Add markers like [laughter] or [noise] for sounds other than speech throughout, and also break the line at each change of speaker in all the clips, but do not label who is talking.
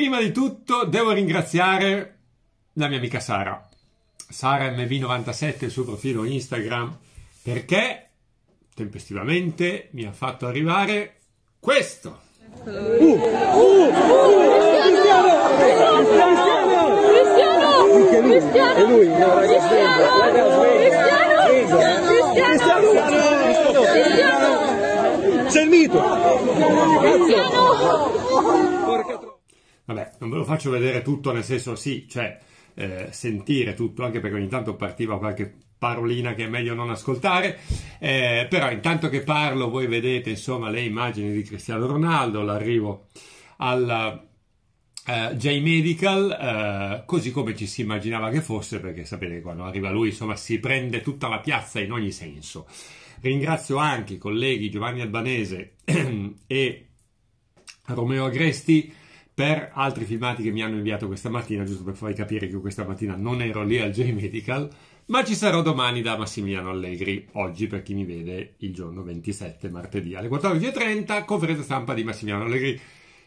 Prima di tutto devo ringraziare la mia amica Sara, Sara MV97, il suo profilo Instagram, perché tempestivamente mi ha fatto arrivare questo. Uh, uh, uh, Cristiano! Cristiano! Cristiano! Cristiano! C'è Cristiano! mito! Cristiano! ve lo faccio vedere tutto, nel senso sì, cioè eh, sentire tutto, anche perché ogni tanto partiva qualche parolina che è meglio non ascoltare, eh, però intanto che parlo voi vedete insomma le immagini di Cristiano Ronaldo, l'arrivo al eh, J-Medical, eh, così come ci si immaginava che fosse, perché sapete che quando arriva lui insomma si prende tutta la piazza in ogni senso. Ringrazio anche i colleghi Giovanni Albanese [clears throat] e Romeo Agresti per altri filmati che mi hanno inviato questa mattina, giusto per farvi capire che questa mattina non ero lì al J-Medical, ma ci sarò domani da Massimiliano Allegri, oggi per chi mi vede il giorno 27, martedì alle 14.30, conferenza stampa di Massimiliano Allegri.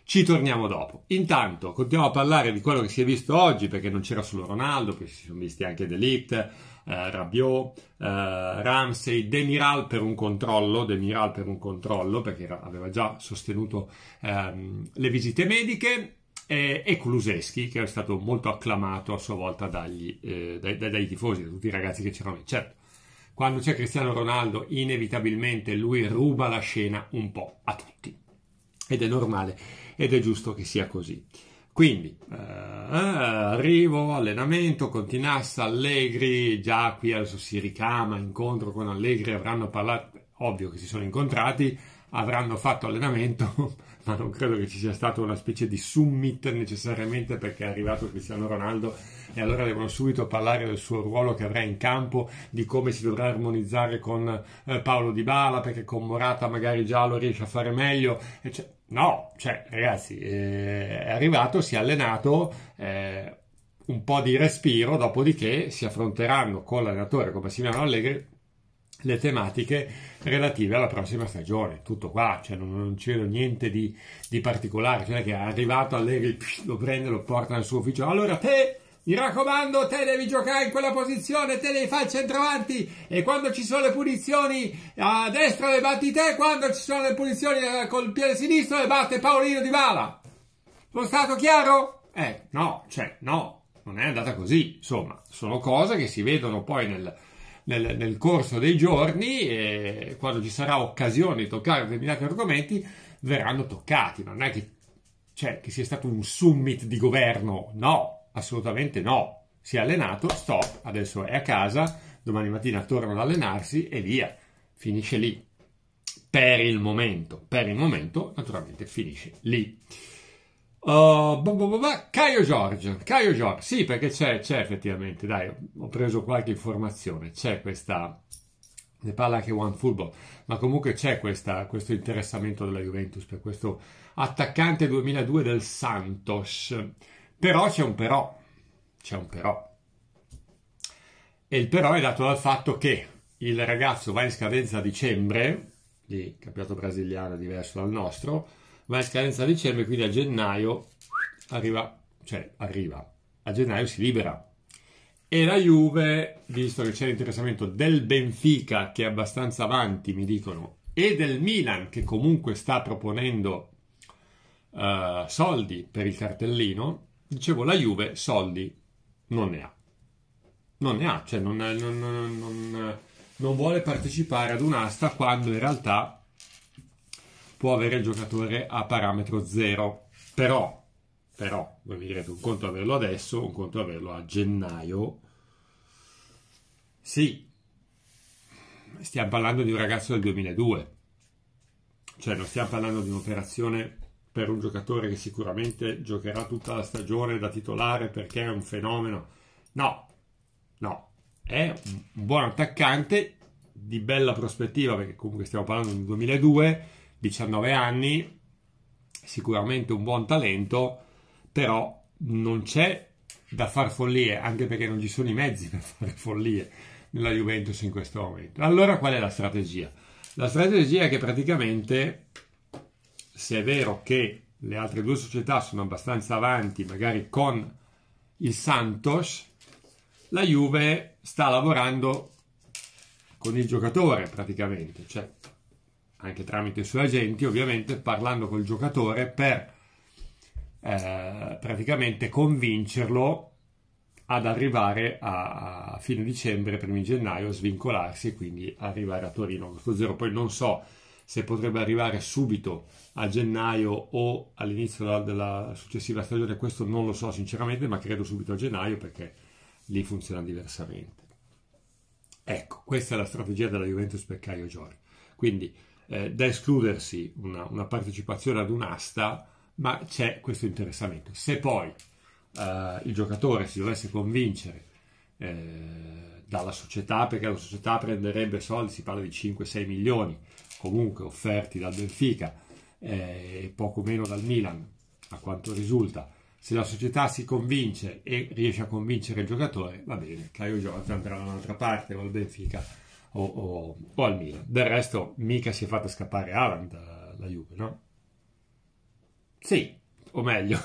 Ci torniamo dopo. Intanto continuiamo a parlare di quello che si è visto oggi, perché non c'era solo Ronaldo, perché si sono visti anche Delite eh, Rabiot, eh, Ramsey, Demiral per un controllo, Demiral per un controllo perché era, aveva già sostenuto ehm, le visite mediche eh, e Kuluseschi che è stato molto acclamato a sua volta dagli, eh, dai, dai, dai, tifosi, da tutti i ragazzi che c'erano lì. Certo, quando c'è Cristiano Ronaldo inevitabilmente lui ruba la scena un po' a tutti ed è normale ed è giusto che sia così. Quindi eh, arrivo, allenamento con Tinassa, Allegri, già qui adesso si ricama, incontro con Allegri, avranno parlato, ovvio che si sono incontrati, avranno fatto allenamento, [laughs] ma non credo che ci sia stato una specie di summit necessariamente perché è arrivato Cristiano Ronaldo e allora devono subito parlare del suo ruolo che avrà in campo, di come si dovrà armonizzare con eh, Paolo Di Bala perché con Morata magari già lo riesce a fare meglio. Cioè, No, cioè ragazzi, eh, è arrivato, si è allenato, eh, un po' di respiro, dopodiché si affronteranno con l'allenatore con Massimiliano Allegri le tematiche relative alla prossima stagione. Tutto qua, cioè non, non c'è niente di, di particolare, cioè che è arrivato Allegri, lo prende, lo porta nel suo ufficio, allora te mi raccomando, te devi giocare in quella posizione, te devi fare il centravanti e quando ci sono le punizioni a destra le batti te, quando ci sono le punizioni eh, col piede sinistro le batte Paolino Di Bala. Sono stato chiaro? Eh, no, cioè, no, non è andata così. Insomma, sono cose che si vedono poi nel, nel, nel corso dei giorni e quando ci sarà occasione di toccare determinati argomenti verranno toccati. Non è che, cioè, che sia stato un summit di governo, no Assolutamente no. Si è allenato, stop, adesso è a casa, domani mattina torna ad allenarsi e via. Finisce lì. Per il momento, per il momento, naturalmente finisce lì. Uh, oh, bah bah bah Caio Giorgio, Caio Giorgio, sì perché c'è, c'è effettivamente, dai, ho preso qualche informazione, c'è questa, ne parla anche One Football, ma comunque c'è questa, questo interessamento della Juventus per questo attaccante 2002 del Santos. Però c'è un però, c'è un però. E il però è dato dal fatto che il ragazzo va in scadenza a dicembre, di campionato brasiliano diverso dal nostro, va in scadenza a dicembre, quindi a gennaio arriva, cioè arriva, a gennaio si libera. E la Juve, visto che c'è l'interessamento del Benfica, che è abbastanza avanti, mi dicono, e del Milan, che comunque sta proponendo uh, soldi per il cartellino, dicevo, la Juve soldi non ne ha. Non ne ha, cioè non, non, non, non vuole partecipare ad un'asta quando in realtà può avere il giocatore a parametro zero. Però, però, voi mi direte, un conto averlo adesso, un conto averlo a gennaio. Sì, stiamo parlando di un ragazzo del 2002. Cioè non stiamo parlando di un'operazione per un giocatore che sicuramente giocherà tutta la stagione da titolare perché è un fenomeno. No, no, è un buon attaccante di bella prospettiva perché comunque stiamo parlando del 2002, 19 anni, sicuramente un buon talento, però non c'è da far follie, anche perché non ci sono i mezzi [laughs] per fare follie nella Juventus in questo momento. Allora qual è la strategia? La strategia è che praticamente se è vero che le altre due società sono abbastanza avanti, magari con il Santos, la Juve sta lavorando con il giocatore praticamente, cioè anche tramite i suoi agenti ovviamente, parlando col giocatore per eh, praticamente convincerlo ad arrivare a, fine dicembre, primi gennaio, svincolarsi e quindi arrivare a Torino. Questo zero poi non so se potrebbe arrivare subito a gennaio o all'inizio della, della successiva stagione, questo non lo so sinceramente, ma credo subito a gennaio perché lì funziona diversamente. Ecco, questa è la strategia della Juventus per Caio Giorgio. Quindi eh, da escludersi una, una, partecipazione ad un'asta, ma c'è questo interessamento. Se poi eh, il giocatore si dovesse convincere eh, dalla società, perché la società prenderebbe soldi, si parla di 5-6 milioni, comunque offerti dal Benfica eh, e poco meno dal Milan, a quanto risulta, se la società si convince e riesce a convincere il giocatore, va bene, Caio Giorgio andrà da un'altra parte o al Benfica o, o, o, al Milan. Del resto, mica si è fatta scappare Alan dalla Juve, no? Sì, o meglio,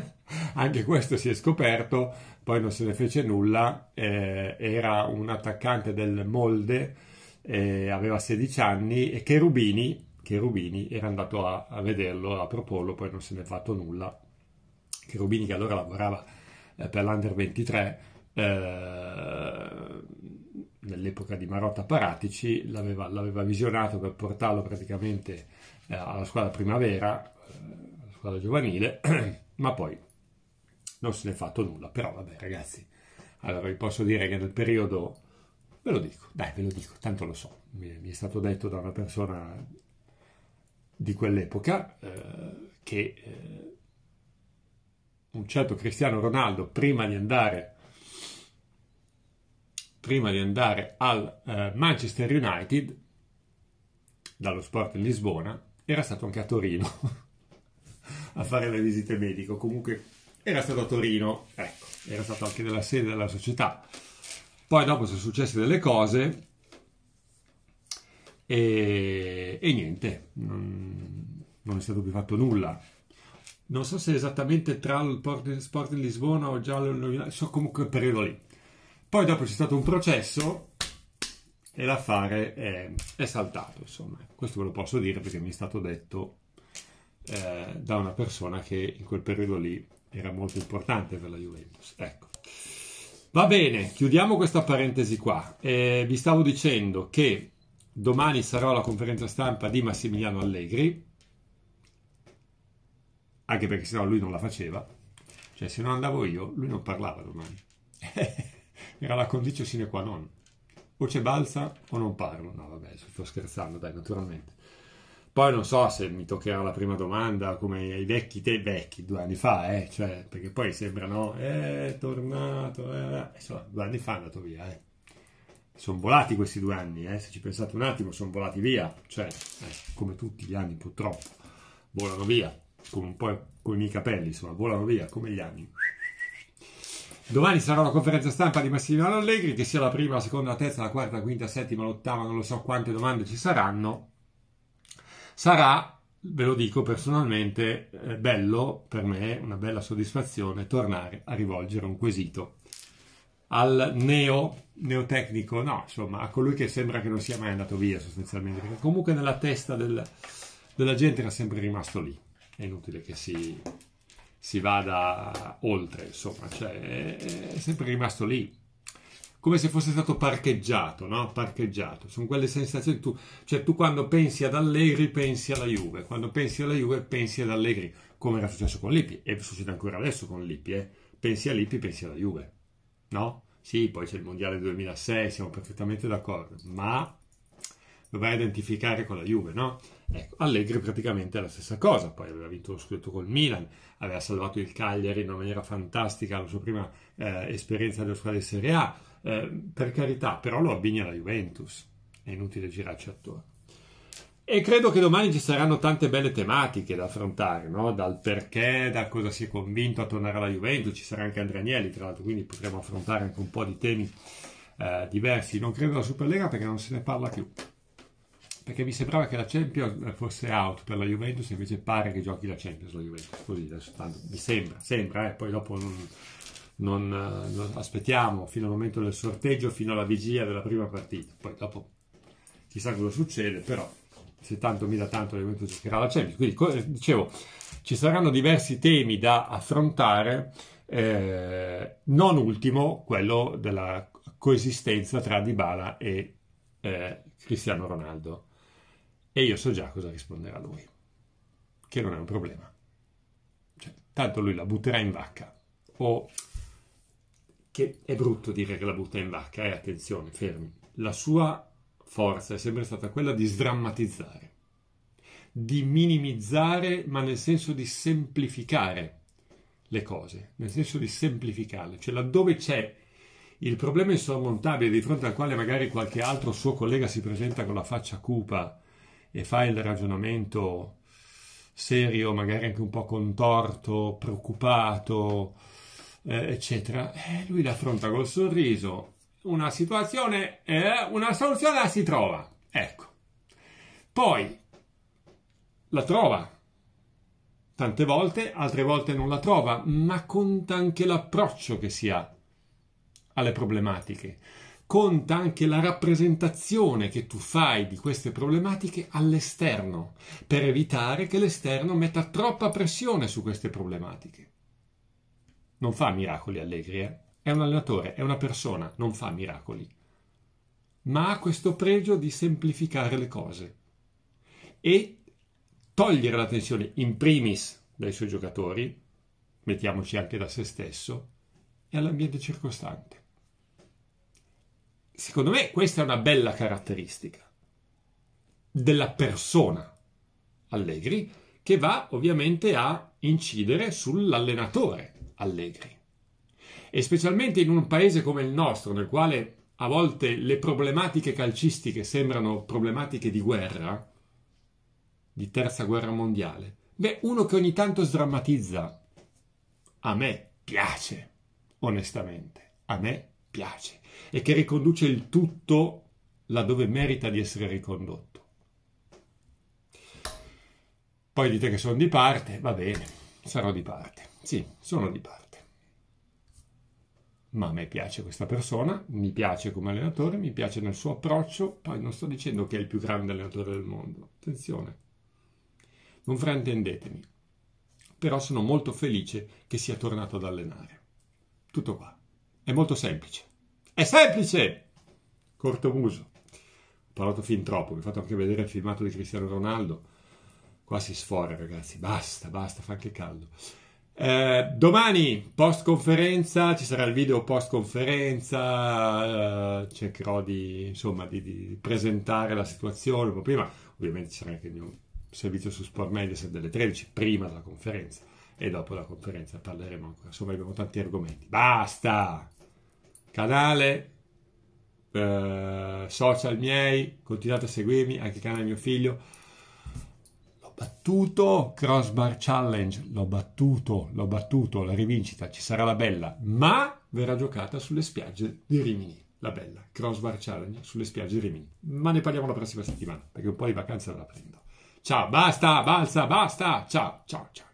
[laughs] anche questo si è scoperto, poi non se ne fece nulla, eh, era un attaccante del molde eh, aveva 16 anni e Cherubini, Cherubini era andato a, a, vederlo, a proporlo, poi non se n'è fatto nulla. Cherubini che allora lavorava eh, per l'Under 23 eh, nell'epoca di Marotta Paratici, l'aveva, l'aveva, visionato per portarlo praticamente eh, alla squadra primavera, eh, alla squadra giovanile, [clears throat] ma poi non se n'è fatto nulla. Però vabbè ragazzi, allora vi posso dire che nel periodo Ve lo dico, dai, ve lo dico, tanto lo so. Mi, mi è stato detto da una persona di quell'epoca eh, che eh, un certo Cristiano Ronaldo, prima di andare, prima di andare al eh, Manchester United, dallo sport in Lisbona, era stato anche a Torino [laughs] a fare le visite medico. Comunque era stato a Torino, ecco, era stato anche nella sede della società. Poi dopo sono successe delle cose e, e niente, non, non, è stato più fatto nulla. Non so se esattamente tra il Port, Sport di Lisbona o già lo so comunque il periodo lì. Poi dopo c'è stato un processo e l'affare è, è, saltato, insomma. Questo ve lo posso dire perché mi è stato detto eh, da una persona che in quel periodo lì era molto importante per la Juventus. Ecco. Va bene, chiudiamo questa parentesi qua. Eh, vi stavo dicendo che domani sarò alla conferenza stampa di Massimiliano Allegri, anche perché sennò lui non la faceva, cioè se non andavo io, lui non parlava domani. [laughs] Era la condizione sine qua non. O c'è balsa o non parlo. No, vabbè, sto scherzando, dai, naturalmente. Poi non so se mi toccherà la prima domanda come ai vecchi te vecchi due anni fa, eh? cioè, perché poi sembrano eh, è tornato, eh. eh". insomma, due anni fa è andato via. Eh. Sono volati questi due anni, eh? se ci pensate un attimo, sono volati via, cioè, eh, come tutti gli anni purtroppo, volano via, come un po' con i capelli, insomma, volano via come gli anni. Domani sarà la conferenza stampa di Massimiliano Allegri, che sia la prima, la seconda, la terza, la quarta, la quinta, la settima, l'ottava, non lo so quante domande ci saranno Sarà, ve lo dico personalmente, eh, bello per me, una bella soddisfazione tornare a rivolgere un quesito al neo, neotecnico, no, insomma, a colui che sembra che non sia mai andato via sostanzialmente, perché comunque nella testa del, della gente era sempre rimasto lì. È inutile che si, si vada oltre, insomma, cioè, è, è sempre rimasto lì come se fosse stato parcheggiato, no? Parcheggiato. Sono quelle sensazioni tu, cioè tu quando pensi ad Allegri pensi alla Juve, quando pensi alla Juve pensi ad Allegri, come era successo con Lippi e succede ancora adesso con Lippi, eh? Pensi a Lippi, pensi alla Juve. No? Sì, poi c'è il Mondiale 2006, siamo perfettamente d'accordo, ma lo vai a identificare con la Juve, no? Ecco, Allegri praticamente è la stessa cosa, poi aveva vinto lo scudetto col Milan, aveva salvato il Cagliari in una maniera fantastica la sua prima eh, esperienza di squadra di Serie A, eh, per carità, però lo abbini la Juventus, è inutile girarci attorno. E credo che domani ci saranno tante belle tematiche da affrontare, no? dal perché, da cosa si è convinto a tornare alla Juventus, ci sarà anche Andrea Agnelli, tra l'altro, quindi potremo affrontare anche un po' di temi eh, diversi. Non credo la Superlega perché non se ne parla più, perché mi sembrava che la Champions eh, fosse out per la Juventus, invece pare che giochi la Champions la Juventus, così adesso tanto, mi sembra, sembra, eh? poi dopo non, non, eh, non aspettiamo fino al momento del sorteggio, fino alla vigilia della prima partita. Poi dopo chissà cosa succede, però se tanto mi dà tanto la Juventus giocherà la Champions. Quindi, eh, dicevo, ci saranno diversi temi da affrontare, eh, non ultimo quello della coesistenza tra Dybala e eh, Cristiano Ronaldo. E io so già cosa risponderà lui, che non è un problema. Cioè, tanto lui la butterà in vacca o che è brutto dire che la butta in vacca, eh, attenzione, fermi. La sua forza è sempre stata quella di sdrammatizzare, di minimizzare, ma nel senso di semplificare le cose, nel senso di semplificarle, cioè laddove c'è il problema insormontabile di fronte al quale magari qualche altro suo collega si presenta con la faccia cupa e fa il ragionamento serio, magari anche un po' contorto, preoccupato, eh, eccetera. Eh, lui l'affronta col sorriso, una situazione, eh, una soluzione la si trova, ecco. Poi la trova, tante volte, altre volte non la trova, ma conta anche l'approccio che si ha alle problematiche. Conta anche la rappresentazione che tu fai di queste problematiche all'esterno, per evitare che l'esterno metta troppa pressione su queste problematiche. Non fa miracoli Allegri, eh? È un allenatore, è una persona, non fa miracoli. Ma ha questo pregio di semplificare le cose e togliere la tensione in primis dai suoi giocatori, mettiamoci anche da se stesso, e all'ambiente circostante. Secondo me questa è una bella caratteristica della persona Allegri che va ovviamente a incidere sull'allenatore allegri. E specialmente in un paese come il nostro, nel quale a volte le problematiche calcistiche sembrano problematiche di guerra, di terza guerra mondiale, beh, uno che ogni tanto sdrammatizza, a me piace, onestamente, a me piace, e che riconduce il tutto laddove merita di essere ricondotto. Poi dite che sono di parte, va bene. Sarò di parte. Sì, sono di parte. Ma a me piace questa persona, mi piace come allenatore, mi piace nel suo approccio, poi non sto dicendo che è il più grande allenatore del mondo. Attenzione. Non fraintendetemi. Però sono molto felice che sia tornato ad allenare. Tutto qua. È molto semplice. È semplice! Corto muso. Ho parlato fin troppo, vi ho fatto anche vedere il filmato di Cristiano Ronaldo Qua si sfora, ragazzi. Basta, basta, fa anche caldo. Eh, domani, post conferenza, ci sarà il video post conferenza. Eh, cercherò di, insomma, di, di, presentare la situazione. Ma prima, ovviamente, ci sarà anche il mio servizio su Sport Mediaset delle 13, prima della conferenza. E dopo la conferenza parleremo ancora. Insomma, abbiamo tanti argomenti. Basta! Canale, eh, social miei, continuate a seguirmi, anche il canale mio figlio battuto, crossbar challenge, l'ho battuto, l'ho battuto, la rivincita, ci sarà la bella, ma verrà giocata sulle spiagge di Rimini. La bella crossbar challenge sulle spiagge di Rimini. Ma ne parliamo la prossima settimana, perché un po' di vacanza la prendo. Ciao, basta, balza, basta. Ciao, ciao, ciao.